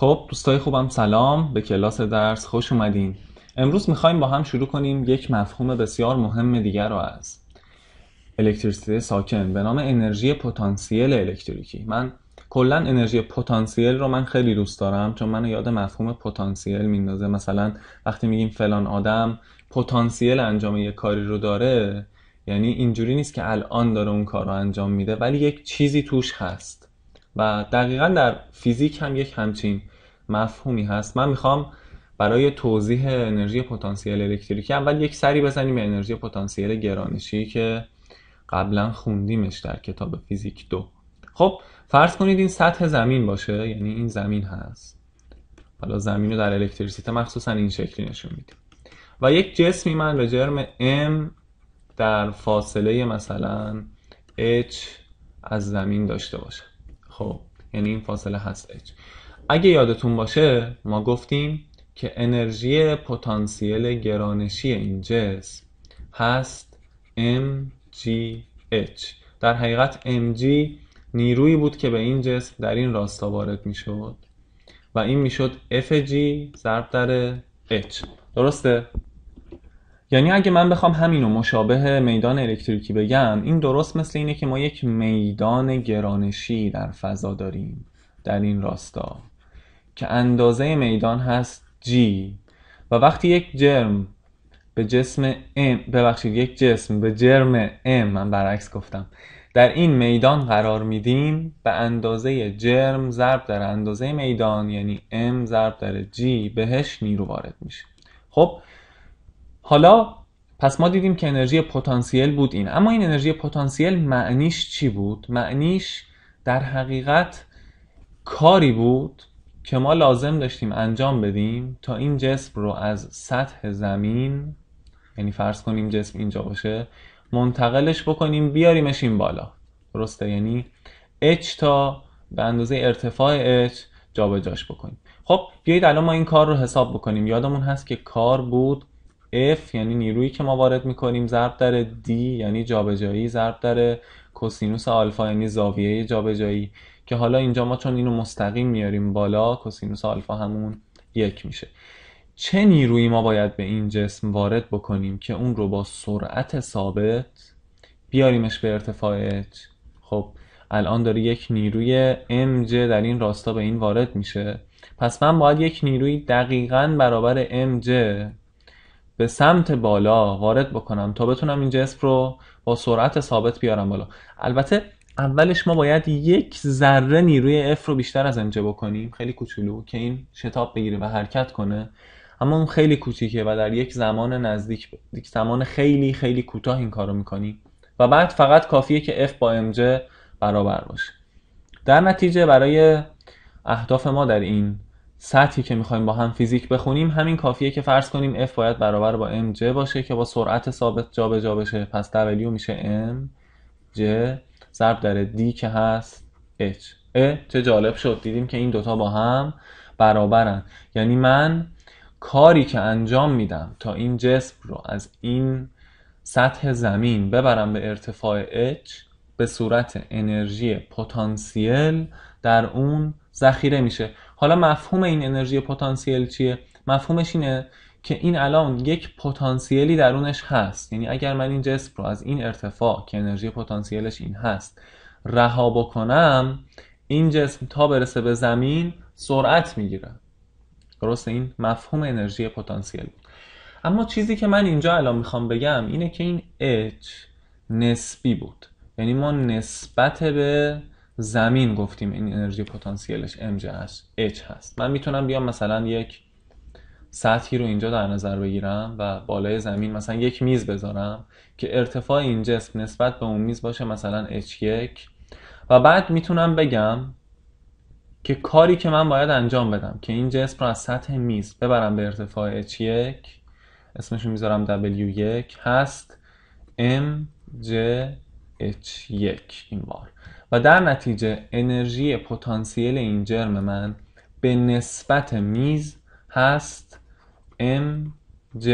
خب دوستای خوبم سلام به کلاس درس خوش اومدین امروز میخوایم با هم شروع کنیم یک مفهوم بسیار مهم دیگر رو از الکتریسیته ساکن به نام انرژی پتانسیل الکتریکی من کلا انرژی پتانسیل رو من خیلی دوست دارم چون من یاد مفهوم پتانسیل میندازه مثلا وقتی میگیم فلان آدم پتانسیل انجام یک کاری رو داره یعنی اینجوری نیست که الان داره اون کار رو انجام میده ولی یک چیزی توش هست و دقیقا در فیزیک هم یک همچین مفهومی هست من میخوام برای توضیح انرژی پتانسیل الکتریکی اول یک سری بزنیم به انرژی پتانسیل گرانشی که قبلا خوندیمش در کتاب فیزیک دو خب فرض کنید این سطح زمین باشه یعنی این زمین هست حالا زمین رو در الکتریسیته مخصوصا این شکلی نشون میدیم و یک جسمی من به جرم M در فاصله مثلا H از زمین داشته باشه خب یعنی این فاصله هست h اگه یادتون باشه ما گفتیم که انرژی پتانسیل گرانشی این جسم هست mgh در حقیقت mg نیرویی بود که به این جسم در این راستا وارد شود و این میشد fg ضرب در h درسته یعنی اگه من بخوام همینو مشابه میدان الکتریکی بگم این درست مثل اینه که ما یک میدان گرانشی در فضا داریم در این راستا که اندازه میدان هست G و وقتی یک جرم به جسم M ببخشید یک جسم به جرم M من برعکس گفتم در این میدان قرار میدیم به اندازه جرم ضرب در اندازه میدان یعنی M ضرب در G بهش نیرو وارد میشه خب حالا پس ما دیدیم که انرژی پتانسیل بود این اما این انرژی پتانسیل معنیش چی بود معنیش در حقیقت کاری بود که ما لازم داشتیم انجام بدیم تا این جسم رو از سطح زمین یعنی فرض کنیم جسم اینجا باشه منتقلش بکنیم بیاریمش این بالا درسته یعنی H تا به اندازه ارتفاع H جابجاش بکنیم خب بیایید الان ما این کار رو حساب بکنیم یادمون هست که کار بود F یعنی نیرویی که ما وارد میکنیم ضرب در D یعنی جابجایی ضرب در کوسینوس آلفا یعنی زاویه جابجایی که حالا اینجا ما چون اینو مستقیم میاریم بالا کسینوس آلفا همون یک میشه چه نیرویی ما باید به این جسم وارد بکنیم که اون رو با سرعت ثابت بیاریمش به ارتفاع H خب الان داره یک نیروی MJ در این راستا به این وارد میشه پس من باید یک نیروی دقیقا برابر MJ به سمت بالا وارد بکنم تا بتونم این جسم رو با سرعت ثابت بیارم بالا البته اولش ما باید یک ذره نیروی F رو بیشتر از انجه بکنیم خیلی کوچولو که این شتاب بگیره و حرکت کنه اما اون خیلی کوچیکه و در یک زمان نزدیک یک زمان خیلی خیلی کوتاه این کارو میکنیم و بعد فقط کافیه که F با MJ برابر باشه در نتیجه برای اهداف ما در این سطحی که میخوایم با هم فیزیک بخونیم همین کافیه که فرض کنیم F باید برابر با MJ باشه که با سرعت ثابت جابجا جا بشه پس W میشه MJ ضرب در D که هست H اه چه جالب شد دیدیم که این دوتا با هم برابرن یعنی من کاری که انجام میدم تا این جسم رو از این سطح زمین ببرم به ارتفاع H به صورت انرژی پتانسیل در اون ذخیره میشه حالا مفهوم این انرژی پتانسیل چیه مفهومش اینه که این الان یک پتانسیلی درونش هست یعنی اگر من این جسم رو از این ارتفاع که انرژی پتانسیلش این هست رها بکنم این جسم تا برسه به زمین سرعت میگیره درست این مفهوم انرژی پتانسیل بود اما چیزی که من اینجا الان میخوام بگم اینه که این H نسبی بود یعنی ما نسبت به زمین گفتیم این انرژی پتانسیلش MJ H هست من میتونم بیام مثلا یک سطحی رو اینجا در نظر بگیرم و بالای زمین مثلا یک میز بذارم که ارتفاع این جسم نسبت به اون میز باشه مثلا H1 و بعد میتونم بگم که کاری که من باید انجام بدم که این جسم رو از سطح میز ببرم به ارتفاع H1 اسمش رو میذارم W1 هست MJH1 این بار و در نتیجه انرژی پتانسیل این جرم من به نسبت میز هست ام ج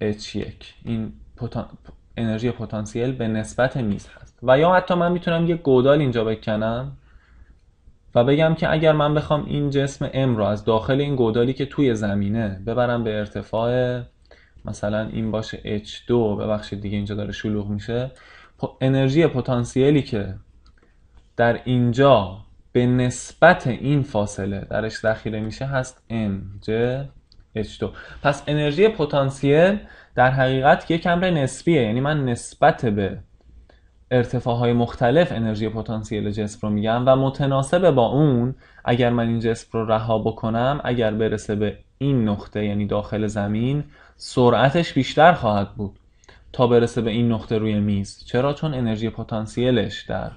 H1 این انرژی پتانسیل به نسبت میز هست و یا حتی من میتونم یه گودال اینجا بکنم و بگم که اگر من بخوام این جسم M رو از داخل این گودالی که توی زمینه ببرم به ارتفاع مثلا این باشه H2 ببخشید دیگه اینجا داره شلوغ میشه انرژی پتانسیلی که در اینجا به نسبت این فاصله درش ذخیره میشه هست ج H2 پس انرژی پتانسیل در حقیقت یک امر نسبیه یعنی من نسبت به ارتفاعهای مختلف انرژی پتانسیل جسم رو میگم و متناسب با اون اگر من این جسم رو رها بکنم اگر برسه به این نقطه یعنی داخل زمین سرعتش بیشتر خواهد بود تا برسه به این نقطه روی میز چرا چون انرژی پتانسیلش در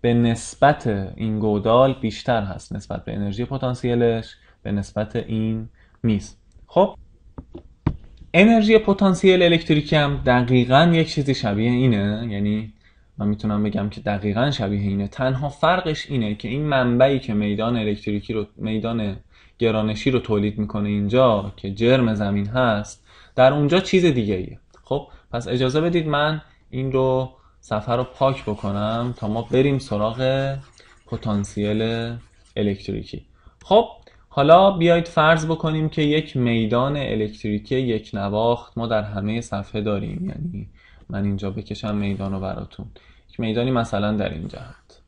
به نسبت این گودال بیشتر هست نسبت به انرژی پتانسیلش به نسبت این میز خب انرژی پتانسیل الکتریکی هم دقیقا یک چیزی شبیه اینه یعنی من میتونم بگم که دقیقا شبیه اینه تنها فرقش اینه که این منبعی که میدان الکتریکی رو میدان گرانشی رو تولید میکنه اینجا که جرم زمین هست در اونجا چیز دیگه ایه خب پس اجازه بدید من این رو صفحه رو پاک بکنم تا ما بریم سراغ پتانسیل الکتریکی خب حالا بیایید فرض بکنیم که یک میدان الکتریکی یک نواخت ما در همه صفحه داریم یعنی من اینجا بکشم میدان رو براتون یک میدانی مثلا در اینجا هست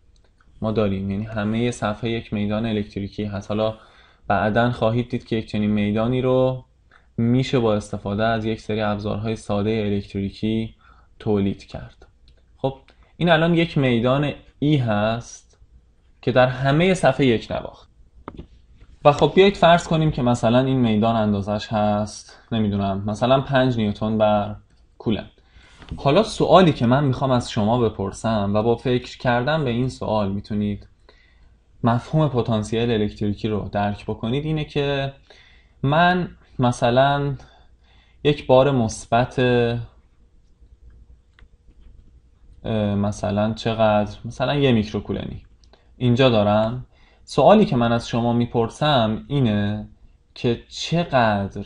ما داریم یعنی همه صفحه یک میدان الکتریکی هست حالا بعدا خواهید دید که یک چنین میدانی رو میشه با استفاده از یک سری ابزارهای ساده الکتریکی تولید کرد خب این الان یک میدان ای هست که در همه صفحه یک نواخت و خب بیایید فرض کنیم که مثلا این میدان اندازش هست نمیدونم مثلا 5 نیوتن بر کولن. حالا سوالی که من میخوام از شما بپرسم و با فکر کردن به این سوال میتونید مفهوم پتانسیل الکتریکی رو درک بکنید اینه که من مثلا یک بار مثبت مثلا چقدر مثلا یه میکروکولنی اینجا دارم سوالی که من از شما میپرسم اینه که چقدر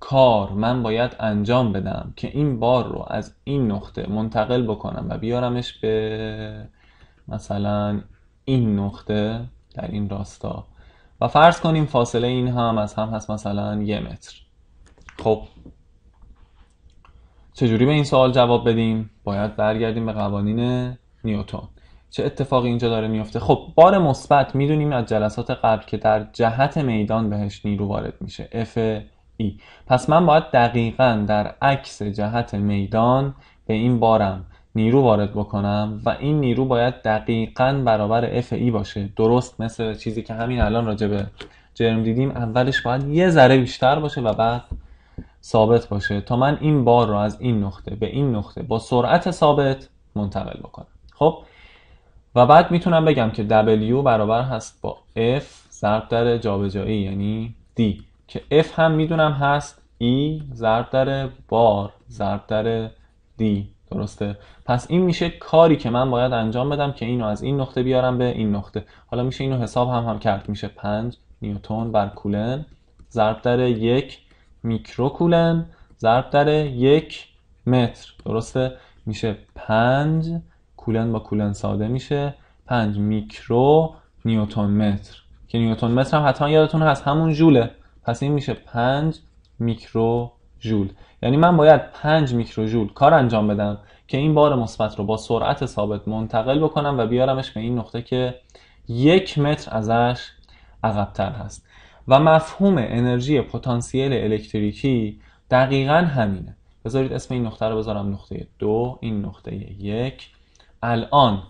کار من باید انجام بدم که این بار رو از این نقطه منتقل بکنم و بیارمش به مثلا این نقطه در این راستا و فرض کنیم فاصله این هم از هم هست مثلا یه متر خب چجوری به این سوال جواب بدیم باید برگردیم به قوانین نیوتون چه اتفاقی اینجا داره میفته خب بار مثبت میدونیم از جلسات قبل که در جهت میدان بهش نیرو وارد میشه F ای e. پس من باید دقیقا در عکس جهت میدان به این بارم نیرو وارد بکنم و این نیرو باید دقیقا برابر اف ای e باشه درست مثل چیزی که همین الان راجع به جرم دیدیم اولش باید یه ذره بیشتر باشه و بعد ثابت باشه تا من این بار رو از این نقطه به این نقطه با سرعت ثابت منتقل بکنم خب و بعد میتونم بگم که W برابر هست با F ضرب در جابجایی یعنی D که F هم میدونم هست E ضرب در بار ضرب در D درسته پس این میشه کاری که من باید انجام بدم که اینو از این نقطه بیارم به این نقطه حالا میشه اینو حساب هم هم کرد میشه 5 نیوتن بر کولن ضرب در یک میکرو کولن ضرب در یک متر درسته میشه 5 کولن با کولن ساده میشه 5 میکرو نیوتن متر که نیوتن متر هم حتما یادتون هست همون جوله پس این میشه 5 میکرو ژول یعنی من باید 5 میکرو کار انجام بدم که این بار مثبت رو با سرعت ثابت منتقل بکنم و بیارمش به این نقطه که یک متر ازش عقبتر هست و مفهوم انرژی پتانسیل الکتریکی دقیقا همینه بذارید اسم این نقطه رو بذارم نقطه دو این نقطه یک الان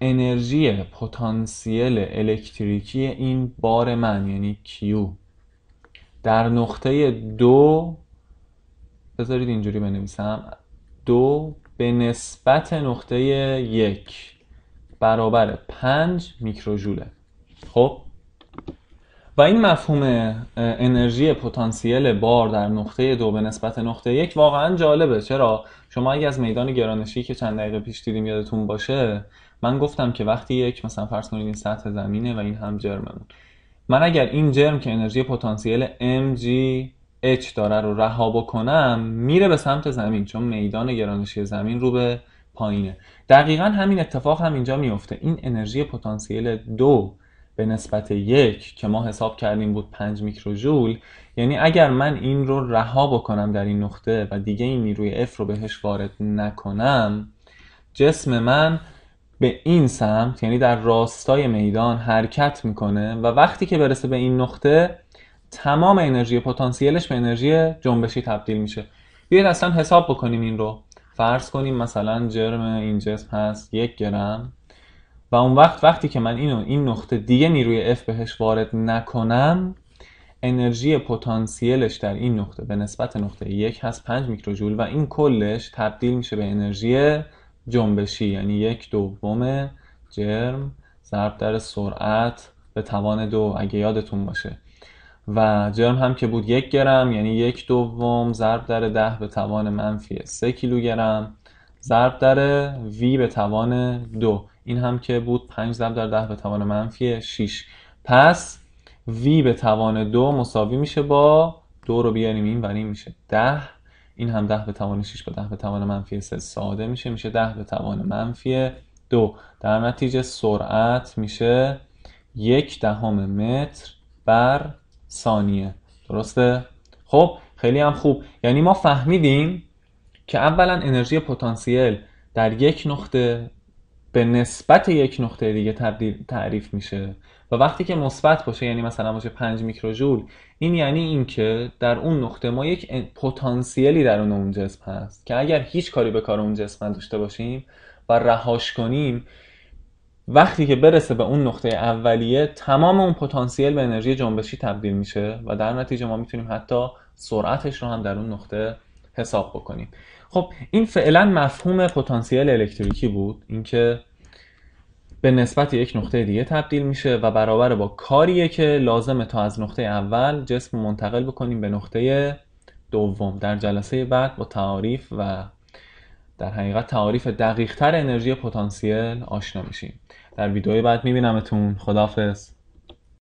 انرژی پتانسیل الکتریکی این بار من یعنی کیو در نقطه دو بذارید اینجوری بنویسم دو به نسبت نقطه یک برابر پنج میکروژوله خب و این مفهوم انرژی پتانسیل بار در نقطه دو به نسبت نقطه یک واقعا جالبه چرا شما اگه از میدان گرانشی که چند دقیقه پیش دیدیم یادتون باشه من گفتم که وقتی یک مثلا فرض کنید این سطح زمینه و این هم جرممون من اگر این جرم که انرژی پتانسیل mgh داره رو رها بکنم میره به سمت زمین چون میدان گرانشی زمین رو به پایینه دقیقا همین اتفاق هم اینجا میفته این انرژی پتانسیل دو به نسبت یک که ما حساب کردیم بود 5 میکروژول یعنی اگر من این رو رها بکنم در این نقطه و دیگه این نیروی F رو بهش وارد نکنم جسم من به این سمت یعنی در راستای میدان حرکت میکنه و وقتی که برسه به این نقطه تمام انرژی پتانسیلش به انرژی جنبشی تبدیل میشه بیاید اصلا حساب بکنیم این رو فرض کنیم مثلا جرم این جسم هست یک گرم و اون وقت وقتی که من اینو این نقطه دیگه نیروی F بهش وارد نکنم انرژی پتانسیلش در این نقطه به نسبت نقطه یک هست 5 میکروجول و این کلش تبدیل میشه به انرژی جنبشی یعنی یک دوم جرم ضرب در سرعت به توان دو اگه یادتون باشه و جرم هم که بود یک گرم یعنی یک دوم ضرب در ده به توان منفی سه کیلوگرم ضرب در وی به توان دو این هم که بود 5 ضرب در ده به توان منفی 6 پس وی به توان دو مساوی میشه با دو رو بیاریم این ور میشه ده این هم ده به توان 6 به ده به توان منفی 3 ساده میشه میشه ده به توان منفی 2 در نتیجه سرعت میشه یک دهم متر بر ثانیه درسته خب خیلی هم خوب یعنی ما فهمیدیم که اولا انرژی پتانسیل در یک نقطه به نسبت یک نقطه دیگه تعریف میشه و وقتی که مثبت باشه یعنی مثلا باشه 5 میکروژول این یعنی اینکه در اون نقطه ما یک پتانسیلی در اون اون جسم هست که اگر هیچ کاری به کار اون جسم نداشته باشیم و رهاش کنیم وقتی که برسه به اون نقطه اولیه تمام اون پتانسیل به انرژی جنبشی تبدیل میشه و در نتیجه ما میتونیم حتی سرعتش رو هم در اون نقطه حساب بکنیم خب این فعلا مفهوم پتانسیل الکتریکی بود اینکه به نسبت یک نقطه دیگه تبدیل میشه و برابر با کاریه که لازمه تا از نقطه اول جسم منتقل بکنیم به نقطه دوم در جلسه بعد با تعاریف و در حقیقت تعاریف دقیقتر انرژی پتانسیل آشنا میشیم در ویدئوی بعد میبینمتون خدافز